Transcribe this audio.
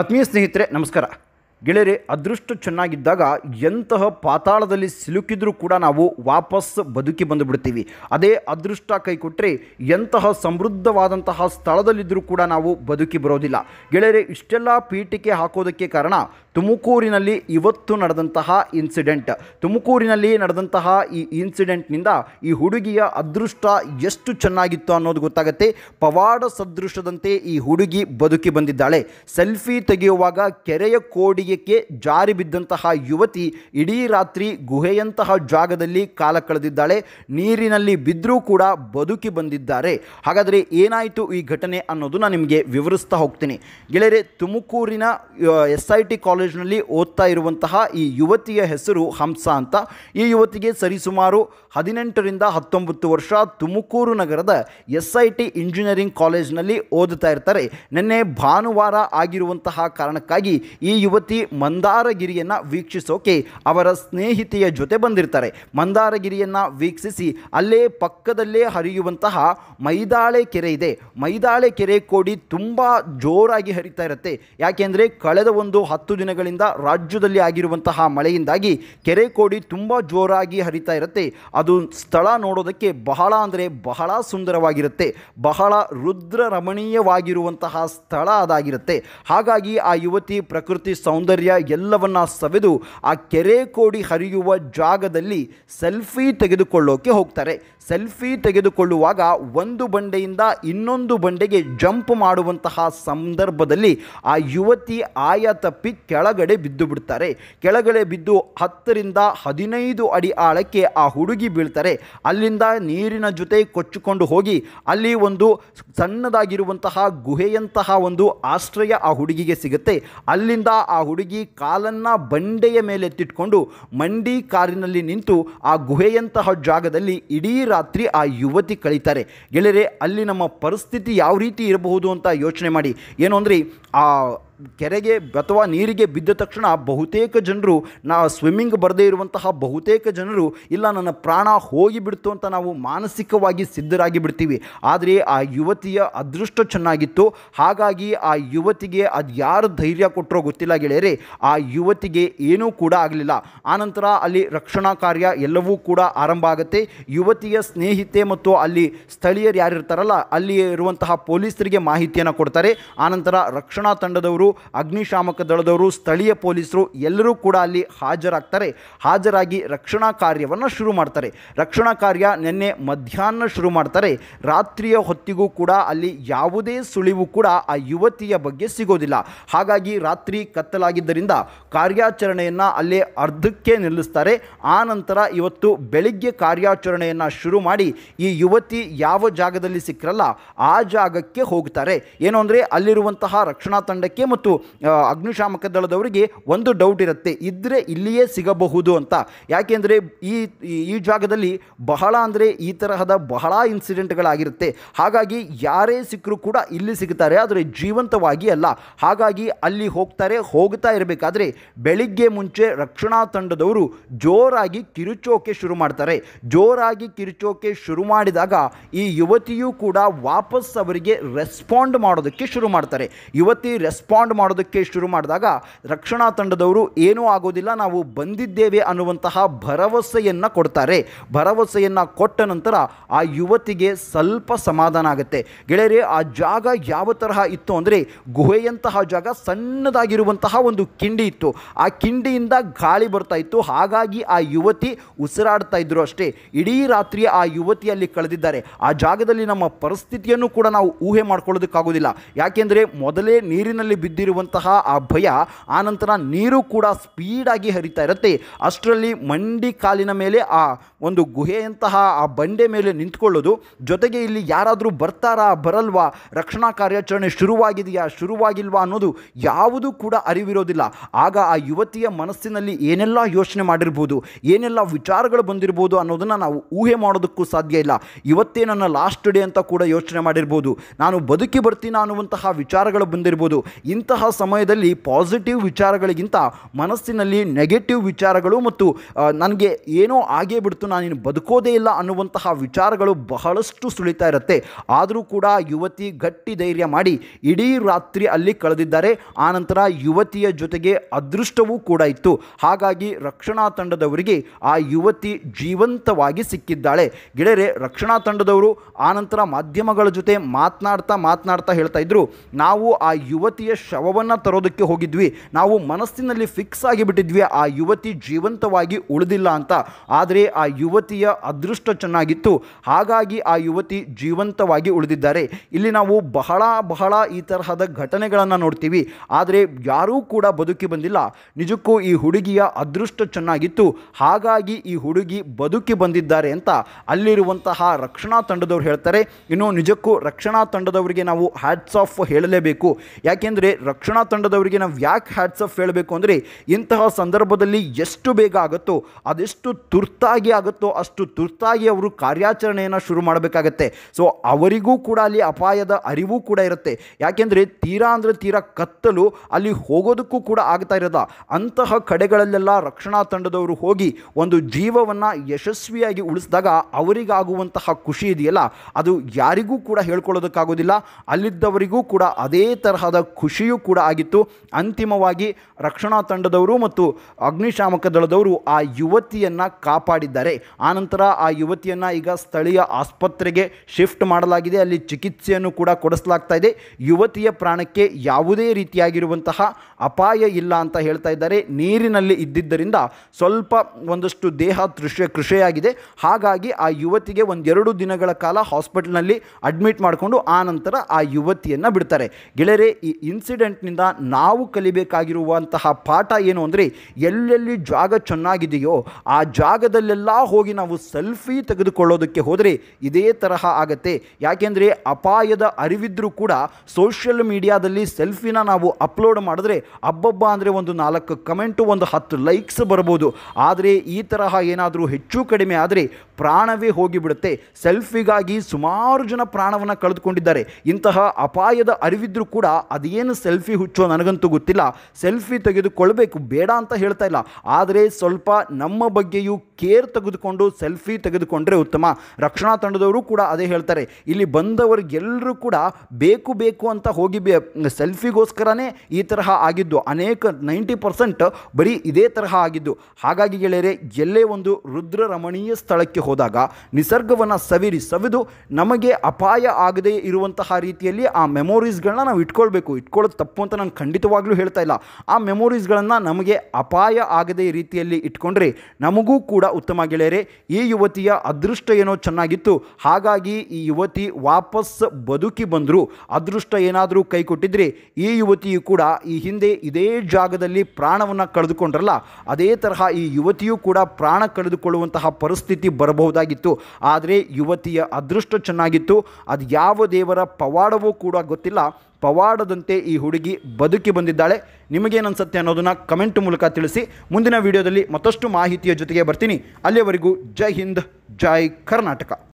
ಆತ್ಮೀಯ ಸ್ನೇಹಿತರೆ ನಮಸ್ಕಾರ ಗೆಳೆಯರೆ ಅದೃಷ್ಟ ಚೆನ್ನಾಗಿದ್ದಾಗ ಎಂತಹ ಪಾತಾಳದಲ್ಲಿ ಸಿಲುಕಿದ್ರೂ ಕೂಡ ನಾವು ವಾಪಸ್ ಬದುಕಿ ಬಂದುಬಿಡ್ತೀವಿ ಅದೇ ಅದೃಷ್ಟ ಕೈ ಕೊಟ್ಟರೆ ಎಂತಹ ಸಮೃದ್ಧವಾದಂತಹ ಸ್ಥಳದಲ್ಲಿದ್ದರೂ ಕೂಡ ನಾವು ಬದುಕಿ ಬರೋದಿಲ್ಲ ಗೆಳೆಯರೆ ಇಷ್ಟೆಲ್ಲ ಪೀಠಿಕೆ ಹಾಕೋದಕ್ಕೆ ಕಾರಣ ತುಮಕೂರಿನಲ್ಲಿ ಇವತ್ತು ನಡೆದಂತಹ ಇನ್ಸಿಡೆಂಟ್ ತುಮಕೂರಿನಲ್ಲಿ ನಡೆದಂತಹ ಈ ಇನ್ಸಿಡೆಂಟ್ನಿಂದ ಈ ಹುಡುಗಿಯ ಅದೃಷ್ಟ ಎಷ್ಟು ಚೆನ್ನಾಗಿತ್ತು ಅನ್ನೋದು ಗೊತ್ತಾಗುತ್ತೆ ಪವಾಡ ಸದೃಶದಂತೆ ಈ ಹುಡುಗಿ ಬದುಕಿ ಬಂದಿದ್ದಾಳೆ ಸೆಲ್ಫಿ ತೆಗೆಯುವಾಗ ಕೆರೆಯ ಕೋಡಿಗೆ ಜಾರಿ ಬಿದ್ದಂತಹ ಯುವತಿ ಇಡೀ ರಾತ್ರಿ ಗುಹೆಯಂತಹ ಜಾಗದಲ್ಲಿ ಕಾಲ ಕಳೆದಿದ್ದಾಳೆ ನೀರಿನಲ್ಲಿ ಬಿದ್ದರೂ ಕೂಡ ಬದುಕಿ ಬಂದಿದ್ದಾರೆ ಹಾಗಾದರೆ ಏನಾಯಿತು ಈ ಘಟನೆ ಅನ್ನೋದನ್ನ ನಿಮಗೆ ವಿವರಿಸ್ತಾ ಹೋಗ್ತೀನಿ ಗೆಳೆಯರೆ ತುಮಕೂರಿನ ಎಸ್ ಐ ಟಿ ಕಾಲೇಜ್ನಲ್ಲಿ ಓದ್ತಾ ಇರುವಂತಹ ಈ ಯುವತಿಯ ಹೆಸರು ಹಂಸ ಅಂತ ಈ ಯುವತಿಗೆ ಸರಿಸುಮಾರು ಹದಿನೆಂಟರಿಂದ ಹತ್ತೊಂಬತ್ತು ವರ್ಷ ತುಮಕೂರು ನಗರದ ಎಸ್ ಐ ಟಿ ಇಂಜಿನಿಯರಿಂಗ್ ಕಾಲೇಜ್ನಲ್ಲಿ ಓದುತ್ತಾ ಇರ್ತಾರೆ ನಿನ್ನೆ ಭಾನುವಾರ ಆಗಿರುವಂತಹ ಕಾರಣಕ್ಕಾಗಿ ಈ ಯುವತಿ ಮಂದಾರಗಿರಿಯನ್ನ ಮಂದಾರಗಿರಿಯನ್ನು ವೀಕ್ಷಿಸೋಕೆ ಅವರ ಸ್ನೇಹಿತೆಯ ಜೊತೆ ಬಂದಿರ್ತಾರೆ ಮಂದಾರಗಿರಿಯನ್ನ ವೀಕ್ಷಿಸಿ ಅಲ್ಲೇ ಪಕ್ಕದಲ್ಲೇ ಹರಿಯುವಂತಹ ಮೈದಾಳೆ ಕೆರೆ ಇದೆ ಮೈದಾಳೆ ಕೆರೆ ಕೋಡಿ ತುಂಬ ಜೋರಾಗಿ ಹರಿತಾ ಇರುತ್ತೆ ಯಾಕೆಂದ್ರೆ ಕಳೆದ ಒಂದು ಹತ್ತು ದಿನಗಳಿಂದ ರಾಜ್ಯದಲ್ಲಿ ಆಗಿರುವಂತಹ ಮಳೆಯಿಂದಾಗಿ ಕೆರೆ ಕೋಡಿ ತುಂಬ ಜೋರಾಗಿ ಹರಿತಾ ಇರುತ್ತೆ ಅದು ಸ್ಥಳ ನೋಡೋದಕ್ಕೆ ಬಹಳ ಅಂದ್ರೆ ಬಹಳ ಸುಂದರವಾಗಿರುತ್ತೆ ಬಹಳ ರುದ್ರ ರಮಣೀಯವಾಗಿರುವಂತಹ ಸ್ಥಳ ಅದಾಗಿರುತ್ತೆ ಹಾಗಾಗಿ ಆ ಯುವತಿ ಪ್ರಕೃತಿ ಸೌಂದರ್ಯ ಸೌಂದರ್ಯ ಎಲ್ಲವನ್ನ ಸವೆದು ಆ ಕೆರೆ ಕೋಡಿ ಹರಿಯುವ ಜಾಗದಲ್ಲಿ ಸೆಲ್ಫಿ ತೆಗೆದುಕೊಳ್ಳೋಕೆ ಹೋಗ್ತಾರೆ ಸೆಲ್ಫಿ ತೆಗೆದುಕೊಳ್ಳುವಾಗ ಒಂದು ಬಂಡೆಯಿಂದ ಇನ್ನೊಂದು ಬಂಡೆಗೆ ಜಂಪ್ ಮಾಡುವಂತಹ ಸಂದರ್ಭದಲ್ಲಿ ಆ ಯುವತಿ ಆಯ ತಪ್ಪಿ ಕೆಳಗಡೆ ಬಿದ್ದು ಬಿಡ್ತಾರೆ ಕೆಳಗಡೆ ಬಿದ್ದು ಹತ್ತರಿಂದ ಹದಿನೈದು ಅಡಿ ಆಳಕ್ಕೆ ಆ ಹುಡುಗಿ ಬೀಳ್ತಾರೆ ಅಲ್ಲಿಂದ ನೀರಿನ ಜೊತೆ ಕೊಚ್ಚಿಕೊಂಡು ಹೋಗಿ ಅಲ್ಲಿ ಒಂದು ಸಣ್ಣದಾಗಿರುವಂತಹ ಗುಹೆಯಂತಹ ಒಂದು ಆಶ್ರಯ ಆ ಹುಡುಗಿಗೆ ಸಿಗುತ್ತೆ ಅಲ್ಲಿಂದ ಆ ಹುಡುಗ ಹುಡುಗಿ ಕಾಲನ್ನು ಬಂಡೆಯ ಮೇಲೆ ಎತ್ತಿಟ್ಕೊಂಡು ಮಂಡಿ ಕಾರಿನಲ್ಲಿ ನಿಂತು ಆ ಗುಹೆಯಂತಹ ಜಾಗದಲ್ಲಿ ಇಡೀ ರಾತ್ರಿ ಆ ಯುವತಿ ಕಳೀತಾರೆ ಗೆಳೆಯರೆ ಅಲ್ಲಿ ನಮ್ಮ ಪರಿಸ್ಥಿತಿ ಯಾವ ರೀತಿ ಇರಬಹುದು ಅಂತ ಯೋಚನೆ ಮಾಡಿ ಏನು ಅಂದರೆ ಆ ಕೆರೆಗೆ ಅಥವಾ ನೀರಿಗೆ ಬಿದ್ದ ತಕ್ಷಣ ಬಹುತೇಕ ಜನರು ನಾ ಸ್ವಿಮ್ಮಿಂಗ್ ಬರದೇ ಇರುವಂತಹ ಬಹುತೇಕ ಜನರು ಇಲ್ಲ ನನ್ನ ಪ್ರಾಣ ಹೋಗಿಬಿಡ್ತು ಅಂತ ನಾವು ಮಾನಸಿಕವಾಗಿ ಸಿದ್ಧರಾಗಿ ಬಿಡ್ತೀವಿ ಆದರೆ ಆ ಯುವತಿಯ ಅದೃಷ್ಟ ಚೆನ್ನಾಗಿತ್ತು ಹಾಗಾಗಿ ಆ ಯುವತಿಗೆ ಅದು ಯಾರು ಧೈರ್ಯ ಕೊಟ್ಟರೋ ಗೊತ್ತಿಲ್ಲ ಗೆಳೆಯರೆ ಆ ಯುವತಿಗೆ ಏನೂ ಕೂಡ ಆಗಲಿಲ್ಲ ಆನಂತರ ಅಲ್ಲಿ ರಕ್ಷಣಾ ಕಾರ್ಯ ಎಲ್ಲವೂ ಕೂಡ ಆರಂಭ ಆಗುತ್ತೆ ಯುವತಿಯ ಸ್ನೇಹಿತೆ ಮತ್ತು ಅಲ್ಲಿ ಸ್ಥಳೀಯರು ಯಾರಿರ್ತಾರಲ್ಲ ಅಲ್ಲಿ ಇರುವಂತಹ ಪೊಲೀಸರಿಗೆ ಮಾಹಿತಿಯನ್ನು ಕೊಡ್ತಾರೆ ಆನಂತರ ರಕ್ಷಣಾ ತಂಡದವರು ಪೊಲೀಸರು ಅಗ್ನಿಶಾಮಕ ದಳದವರು ಸ್ಥಳೀಯ ಪೊಲೀಸರು ಎಲ್ಲರೂ ಕೂಡ ಅಲ್ಲಿ ಹಾಜರಾಗ್ತಾರೆ ಹಾಜರಾಗಿ ರಕ್ಷಣಾ ಕಾರ್ಯವನ್ನು ಶುರು ಮಾಡ್ತಾರೆ ರಕ್ಷಣಾ ಕಾರ್ಯ ನಿನ್ನೆ ಮಧ್ಯಾಹ್ನ ಶುರು ಮಾಡ್ತಾರೆ ರಾತ್ರಿಯ ಹೊತ್ತಿಗೂ ಕೂಡ ಅಲ್ಲಿ ಯಾವುದೇ ಸುಳಿವು ಕೂಡ ಆ ಯುವತಿಯ ಬಗ್ಗೆ ಸಿಗೋದಿಲ್ಲ ಹಾಗಾಗಿ ರಾತ್ರಿ ಕತ್ತಲಾಗಿದ್ದರಿಂದ ಕಾರ್ಯಾಚರಣೆಯನ್ನು ಅಲ್ಲೇ ಅರ್ಧಕ್ಕೆ ನಿಲ್ಲಿಸ್ತಾರೆ ಆ ನಂತರ ಇವತ್ತು ಬೆಳಿಗ್ಗೆ ಕಾರ್ಯಾಚರಣೆಯನ್ನು ಶುರು ಮಾಡಿ ಈ ಯುವತಿ ಯಾವ ಜಾಗದಲ್ಲಿ ಸಿಕ್ಕರಲ್ಲ ಆ ಜಾಗಕ್ಕೆ ಹೋಗ್ತಾರೆ ಏನು ಅಂದರೆ ಅಲ್ಲಿರುವಂತಹ ರಕ್ಷಣಾ ತಂಡಕ್ಕೆ ಮತ್ತು ಅಗ್ನಿಶಾಮಕ ದಳದವರಿಗೆ ಒಂದು ಡೌಟ್ ಇರುತ್ತೆ ಇದ್ದರೆ ಇಲ್ಲಿಯೇ ಸಿಗಬಹುದು ಅಂತ ಯಾಕೆಂದರೆ ಈ ಈ ಜಾಗದಲ್ಲಿ ಬಹಳ ಅಂದರೆ ಈ ತರಹದ ಬಹಳ ಇನ್ಸಿಡೆಂಟ್ಗಳಾಗಿರುತ್ತೆ ಹಾಗಾಗಿ ಯಾರೇ ಸಿಕ್ಕರೂ ಕೂಡ ಇಲ್ಲಿ ಸಿಗ್ತಾರೆ ಆದರೆ ಜೀವಂತವಾಗಿ ಅಲ್ಲ ಹಾಗಾಗಿ ಅಲ್ಲಿ ಹೋಗ್ತಾರೆ ಹೋಗ್ತಾ ಇರಬೇಕಾದ್ರೆ ಬೆಳಿಗ್ಗೆ ಮುಂಚೆ ರಕ್ಷಣಾ ತಂಡದವರು ಜೋರಾಗಿ ಕಿರುಚೋಕೆ ಶುರು ಮಾಡ್ತಾರೆ ಜೋರಾಗಿ ಕಿರುಚೋಕೆ ಶುರು ಮಾಡಿದಾಗ ಈ ಯುವತಿಯೂ ಕೂಡ ವಾಪಸ್ ಅವರಿಗೆ ರೆಸ್ಪಾಂಡ್ ಮಾಡೋದಕ್ಕೆ ಶುರು ಮಾಡ್ತಾರೆ ಯುವತಿ ರೆಸ್ಪಾಂಡ್ ಮಾಡೋದಕ್ಕೆ ಶುರು ಮಾಡಿದಾಗ ರಕ್ಷಣಾ ತಂಡದವರು ಏನೂ ಆಗೋದಿಲ್ಲ ನಾವು ಬಂದಿದ್ದೇವೆ ಅನ್ನುವಂತಹ ಭರವಸೆಯನ್ನು ಕೊಡ್ತಾರೆ ಭರವಸೆಯನ್ನು ಕೊಟ್ಟ ನಂತರ ಆ ಯುವತಿಗೆ ಸ್ವಲ್ಪ ಸಮಾಧಾನ ಆಗುತ್ತೆ ಗೆಳೆಯರೆ ಆ ಜಾಗ ಯಾವ ತರಹ ಇತ್ತು ಅಂದರೆ ಗುಹೆಯಂತಹ ಜಾಗ ಸಣ್ಣದಾಗಿರುವಂತಹ ಒಂದು ಕಿಂಡಿ ಇತ್ತು ಆ ಕಿಂಡಿಯಿಂದ ಗಾಳಿ ಬರ್ತಾ ಇತ್ತು ಹಾಗಾಗಿ ಆ ಯುವತಿ ಉಸಿರಾಡ್ತಾ ಇದ್ರು ಅಷ್ಟೇ ಇಡೀ ರಾತ್ರಿ ಆ ಯುವತಿಯಲ್ಲಿ ಕಳೆದಿದ್ದಾರೆ ಆ ಜಾಗದಲ್ಲಿ ನಮ್ಮ ಪರಿಸ್ಥಿತಿಯನ್ನು ಕೂಡ ನಾವು ಊಹೆ ಮಾಡ್ಕೊಳ್ಳೋದಕ್ಕಾಗೋದಿಲ್ಲ ಯಾಕೆಂದರೆ ಮೊದಲೇ ನೀರಿನಲ್ಲಿ ಬಿದ್ದು ಬಿದ್ದಿರುವಂತಹ ಆ ಭಯ ಆನಂತರ ನೀರು ಕೂಡ ಸ್ಪೀಡಾಗಿ ಹರಿತಾ ಇರುತ್ತೆ ಅಷ್ಟರಲ್ಲಿ ಮಂಡಿ ಕಾಲಿನ ಮೇಲೆ ಆ ಒಂದು ಗುಹೆಯಂತಹ ಆ ಬಂಡೆ ಮೇಲೆ ನಿಂತ್ಕೊಳ್ಳೋದು ಜೊತೆಗೆ ಇಲ್ಲಿ ಯಾರಾದರೂ ಬರ್ತಾರಾ ಬರಲ್ವಾ ರಕ್ಷಣಾ ಕಾರ್ಯಾಚರಣೆ ಶುರುವಾಗಿದೆಯಾ ಶುರುವಾಗಿಲ್ವಾ ಅನ್ನೋದು ಯಾವುದೂ ಕೂಡ ಅರಿವಿರೋದಿಲ್ಲ ಆಗ ಆ ಯುವತಿಯ ಮನಸ್ಸಿನಲ್ಲಿ ಏನೆಲ್ಲ ಯೋಚನೆ ಮಾಡಿರ್ಬೋದು ಏನೆಲ್ಲ ವಿಚಾರಗಳು ಬಂದಿರ್ಬೋದು ಅನ್ನೋದನ್ನು ನಾವು ಊಹೆ ಮಾಡೋದಕ್ಕೂ ಸಾಧ್ಯ ಇಲ್ಲ ಇವತ್ತೇ ನನ್ನ ಲಾಸ್ಟ್ ಡೇ ಅಂತ ಕೂಡ ಯೋಚನೆ ಮಾಡಿರ್ಬೋದು ನಾನು ಬದುಕಿ ಬರ್ತೀನ ಅನ್ನುವಂತಹ ವಿಚಾರಗಳು ಬಂದಿರ್ಬೋದು ಇಂತಹ ಸಮಯದಲ್ಲಿ ಪಾಸಿಟಿವ್ ವಿಚಾರಗಳಿಗಿಂತ ಮನಸ್ಸಿನಲ್ಲಿ ನೆಗೆಟಿವ್ ವಿಚಾರಗಳು ಮತ್ತು ನನಗೆ ಏನೋ ಆಗೇ ಬಿಡ್ತು ನಾನೇನು ಬದುಕೋದೇ ಇಲ್ಲ ಅನ್ನುವಂತಹ ವಿಚಾರಗಳು ಬಹಳಷ್ಟು ಸುಳಿತಾ ಇರುತ್ತೆ ಆದರೂ ಕೂಡ ಯುವತಿ ಗಟ್ಟಿ ಧೈರ್ಯ ಮಾಡಿ ಇಡೀ ರಾತ್ರಿ ಅಲ್ಲಿ ಕಳೆದಿದ್ದಾರೆ ಆನಂತರ ಯುವತಿಯ ಜೊತೆಗೆ ಅದೃಷ್ಟವೂ ಕೂಡ ಇತ್ತು ಹಾಗಾಗಿ ರಕ್ಷಣಾ ತಂಡದವರಿಗೆ ಆ ಯುವತಿ ಜೀವಂತವಾಗಿ ಸಿಕ್ಕಿದ್ದಾಳೆ ಗೆಳೆಯರೆ ರಕ್ಷಣಾ ತಂಡದವರು ಆನಂತರ ಮಾಧ್ಯಮಗಳ ಜೊತೆ ಮಾತನಾಡ್ತಾ ಮಾತನಾಡ್ತಾ ಹೇಳ್ತಾ ಇದ್ರು ನಾವು ಆ ಯುವತಿಯ ಶ ಶವವನ್ನು ತರೋದಕ್ಕೆ ಹೋಗಿದ್ವಿ ನಾವು ಮನಸ್ಸಿನಲ್ಲಿ ಫಿಕ್ಸ್ ಆಗಿಬಿಟ್ಟಿದ್ವಿ ಆ ಯುವತಿ ಜೀವಂತವಾಗಿ ಉಳಿದಿಲ್ಲ ಅಂತ ಆದರೆ ಆ ಯುವತಿಯ ಅದೃಷ್ಟ ಚೆನ್ನಾಗಿತ್ತು ಹಾಗಾಗಿ ಆ ಯುವತಿ ಜೀವಂತವಾಗಿ ಉಳಿದಿದ್ದಾರೆ ಇಲ್ಲಿ ನಾವು ಬಹಳ ಬಹಳ ಈ ತರಹದ ಘಟನೆಗಳನ್ನು ನೋಡ್ತೀವಿ ಆದರೆ ಯಾರೂ ಕೂಡ ಬದುಕಿ ಬಂದಿಲ್ಲ ನಿಜಕ್ಕೂ ಈ ಹುಡುಗಿಯ ಅದೃಷ್ಟ ಚೆನ್ನಾಗಿತ್ತು ಹಾಗಾಗಿ ಈ ಹುಡುಗಿ ಬದುಕಿ ಬಂದಿದ್ದಾರೆ ಅಂತ ಅಲ್ಲಿರುವಂತಹ ರಕ್ಷಣಾ ತಂಡದವರು ಹೇಳ್ತಾರೆ ಇನ್ನು ನಿಜಕ್ಕೂ ರಕ್ಷಣಾ ತಂಡದವರಿಗೆ ನಾವು ಹ್ಯಾಟ್ಸ್ ಆಫ್ ಹೇಳಲೇಬೇಕು ಯಾಕೆಂದರೆ ರಕ್ಷಣಾ ತಂಡದವರಿಗೆ ನಾವು ಯಾಕೆ ಹ್ಯಾಟ್ಸ್ ಆಫ್ ಹೇಳಬೇಕು ಅಂದರೆ ಇಂತಹ ಸಂದರ್ಭದಲ್ಲಿ ಎಷ್ಟು ಬೇಗ ಆಗುತ್ತೋ ಅದೆಷ್ಟು ತುರ್ತಾಗಿ ಆಗುತ್ತೋ ಅಷ್ಟು ತುರ್ತಾಗಿ ಅವರು ಕಾರ್ಯಾಚರಣೆಯನ್ನು ಶುರು ಮಾಡಬೇಕಾಗತ್ತೆ ಸೊ ಅವರಿಗೂ ಕೂಡ ಅಲ್ಲಿ ಅಪಾಯದ ಅರಿವು ಕೂಡ ಇರುತ್ತೆ ಯಾಕೆಂದರೆ ತೀರಾ ಅಂದರೆ ತೀರಾ ಕತ್ತಲು ಅಲ್ಲಿ ಹೋಗೋದಕ್ಕೂ ಕೂಡ ಆಗ್ತಾ ಇರೋದ ಅಂತಹ ಕಡೆಗಳಲ್ಲೆಲ್ಲ ರಕ್ಷಣಾ ತಂಡದವರು ಹೋಗಿ ಒಂದು ಜೀವವನ್ನು ಯಶಸ್ವಿಯಾಗಿ ಉಳಿಸಿದಾಗ ಅವರಿಗಾಗುವಂತಹ ಖುಷಿ ಇದೆಯಲ್ಲ ಅದು ಯಾರಿಗೂ ಕೂಡ ಹೇಳ್ಕೊಳ್ಳೋದಕ್ಕಾಗೋದಿಲ್ಲ ಅಲ್ಲಿದ್ದವರಿಗೂ ಕೂಡ ಅದೇ ತರಹದ ಖುಷಿ ಕೂಡ ಆಗಿತ್ತು ಅಂತಿಮವಾಗಿ ರಕ್ಷಣಾ ತಂಡದವರು ಮತ್ತು ಅಗ್ನಿಶಾಮಕ ದಳದವರು ಆ ಯುವತಿಯನ್ನು ಕಾಪಾಡಿದ್ದಾರೆ ಆನಂತರ ಆ ಯುವತಿಯನ್ನು ಈಗ ಸ್ಥಳೀಯ ಆಸ್ಪತ್ರೆಗೆ ಶಿಫ್ಟ್ ಮಾಡಲಾಗಿದೆ ಅಲ್ಲಿ ಚಿಕಿತ್ಸೆಯನ್ನು ಕೂಡ ಕೊಡಿಸಲಾಗ್ತಾ ಇದೆ ಯುವತಿಯ ಪ್ರಾಣಕ್ಕೆ ಯಾವುದೇ ರೀತಿಯಾಗಿರುವಂತಹ ಅಪಾಯ ಇಲ್ಲ ಅಂತ ಹೇಳ್ತಾ ಇದ್ದಾರೆ ನೀರಿನಲ್ಲಿ ಇದ್ದಿದ್ದರಿಂದ ಸ್ವಲ್ಪ ಒಂದಷ್ಟು ದೇಹ ತೃಷ್ಯ ಕೃಷಿಯಾಗಿದೆ ಹಾಗಾಗಿ ಆ ಯುವತಿಗೆ ಒಂದೆರಡು ದಿನಗಳ ಕಾಲ ಹಾಸ್ಪಿಟಲ್ನಲ್ಲಿ ಅಡ್ಮಿಟ್ ಮಾಡಿಕೊಂಡು ಆ ನಂತರ ಆ ಯುವತಿಯನ್ನು ಬಿಡ್ತಾರೆ ಗೆಳೆಯರೆ ಈ ಇನ್ಸಿಡೆಂಟ್ ಇನ್ಸಿಡೆಂಟ್ನಿಂದ ನಾವು ಕಲಿಬೇಕಾಗಿರುವಂತಹ ಪಾಠ ಏನು ಅಂದರೆ ಎಲ್ಲೆಲ್ಲಿ ಜಾಗ ಚೆನ್ನಾಗಿದೆಯೋ ಆ ಜಾಗದಲ್ಲೆಲ್ಲ ಹೋಗಿ ನಾವು ಸೆಲ್ಫಿ ತೆಗೆದುಕೊಳ್ಳೋದಕ್ಕೆ ಹೋದರೆ ಇದೇ ತರಹ ಆಗತ್ತೆ ಯಾಕೆಂದರೆ ಅಪಾಯದ ಅರಿವಿದ್ರೂ ಕೂಡ ಸೋಷಿಯಲ್ ಮೀಡಿಯಾದಲ್ಲಿ ಸೆಲ್ಫಿನ ನಾವು ಅಪ್ಲೋಡ್ ಮಾಡಿದ್ರೆ ಅಬ್ಬಬ್ಬ ಅಂದರೆ ಒಂದು ನಾಲ್ಕು ಕಮೆಂಟು ಒಂದು ಹತ್ತು ಲೈಕ್ಸ್ ಬರ್ಬೋದು ಆದರೆ ಈ ತರಹ ಏನಾದರೂ ಹೆಚ್ಚು ಕಡಿಮೆ ಆದರೆ ಪ್ರಾಣವೇ ಹೋಗಿಬಿಡುತ್ತೆ ಸೆಲ್ಫಿಗಾಗಿ ಸುಮಾರು ಜನ ಪ್ರಾಣವನ್ನು ಕಳೆದುಕೊಂಡಿದ್ದಾರೆ ಇಂತಹ ಅಪಾಯದ ಅರಿವಿದ್ರೂ ಕೂಡ ಅದೇನು ಸೆಲ್ಫಿ ಹುಚ್ಚೋ ನನಗಂತೂ ಗೊತ್ತಿಲ್ಲ ಸೆಲ್ಫಿ ತೆಗೆದುಕೊಳ್ಬೇಕು ಬೇಡ ಅಂತ ಹೇಳ್ತಾ ಇಲ್ಲ ಆದರೆ ಸ್ವಲ್ಪ ನಮ್ಮ ಬಗ್ಗೆಯೂ ಕೇರ್ ತೆಗೆದುಕೊಂಡು ಸೆಲ್ಫಿ ತೆಗೆದುಕೊಂಡ್ರೆ ಉತ್ತಮ ರಕ್ಷಣಾ ತಂಡದವರು ಕೂಡ ಅದೇ ಹೇಳ್ತಾರೆ ಇಲ್ಲಿ ಬಂದವರಿಗೆಲ್ಲರೂ ಕೂಡ ಬೇಕು ಬೇಕು ಅಂತ ಹೋಗಿ ಸೆಲ್ಫಿಗೋಸ್ಕರನೇ ಈ ತರಹ ಆಗಿದ್ದು ಅನೇಕ ನೈಂಟಿ ಪರ್ಸೆಂಟ್ ಬರೀ ಇದೇ ತರಹ ಆಗಿದ್ದು ಹಾಗಾಗಿ ಗೆಳೆಯರೆ ಎಲ್ಲೇ ಒಂದು ರುದ್ರ ರಮಣೀಯ ಸ್ಥಳಕ್ಕೆ ಹೋದಾಗ ನಿಸರ್ಗವನ್ನು ಸವಿರಿ ಸವಿದು ನಮಗೆ ಅಪಾಯ ಆಗದೇ ಇರುವಂತಹ ರೀತಿಯಲ್ಲಿ ಆ ಮೆಮೊರೀಸ್ಗಳನ್ನ ನಾವು ಇಟ್ಕೊಳ್ಬೇಕು ಇಟ್ಕೊಳ್ಳುತ್ತಾ ತಪ್ಪು ಅಂತ ನಾನು ಖಂಡಿತವಾಗ್ಲೂ ಹೇಳ್ತಾ ಇಲ್ಲ ಆ ಮೆಮೊರೀಸ್ಗಳನ್ನು ನಮಗೆ ಅಪಾಯ ಆಗದೆ ರೀತಿಯಲ್ಲಿ ಇಟ್ಕೊಂಡ್ರೆ ನಮಗೂ ಕೂಡ ಉತ್ತಮ ಗೆಳೆಯರೆ ಈ ಯುವತಿಯ ಅದೃಷ್ಟ ಏನೋ ಚೆನ್ನಾಗಿತ್ತು ಹಾಗಾಗಿ ಈ ಯುವತಿ ವಾಪಸ್ ಬದುಕಿ ಬಂದರೂ ಅದೃಷ್ಟ ಏನಾದರೂ ಕೈ ಕೊಟ್ಟಿದ್ರೆ ಈ ಯುವತಿಯು ಕೂಡ ಈ ಹಿಂದೆ ಇದೇ ಜಾಗದಲ್ಲಿ ಪ್ರಾಣವನ್ನು ಕಳೆದುಕೊಂಡ್ರಲ್ಲ ಅದೇ ತರಹ ಈ ಯುವತಿಯು ಕೂಡ ಪ್ರಾಣ ಕಳೆದುಕೊಳ್ಳುವಂತಹ ಪರಿಸ್ಥಿತಿ ಬರಬಹುದಾಗಿತ್ತು ಆದರೆ ಯುವತಿಯ ಅದೃಷ್ಟ ಚೆನ್ನಾಗಿತ್ತು ಅದು ಯಾವ ದೇವರ ಪವಾಡವೂ ಕೂಡ ಗೊತ್ತಿಲ್ಲ ಪವಾಡದಂತೆ ಈ ಹುಡುಗಿ ಬದುಕಿ ಬಂದಿದ್ದಾಳೆ ನಿಮಗೇನನ್ಸುತ್ತೆ ಅನ್ನೋದನ್ನು ಕಮೆಂಟ್ ಮೂಲಕ ತಿಳಿಸಿ ಮುಂದಿನ ವಿಡಿಯೋದಲ್ಲಿ ಮತ್ತಷ್ಟು ಮಾಹಿತಿಯ ಜೊತೆಗೆ ಬರ್ತೀನಿ ಅಲ್ಲಿಯವರೆಗೂ ಜೈ ಹಿಂದ್ ಜೈ ಕರ್ನಾಟಕ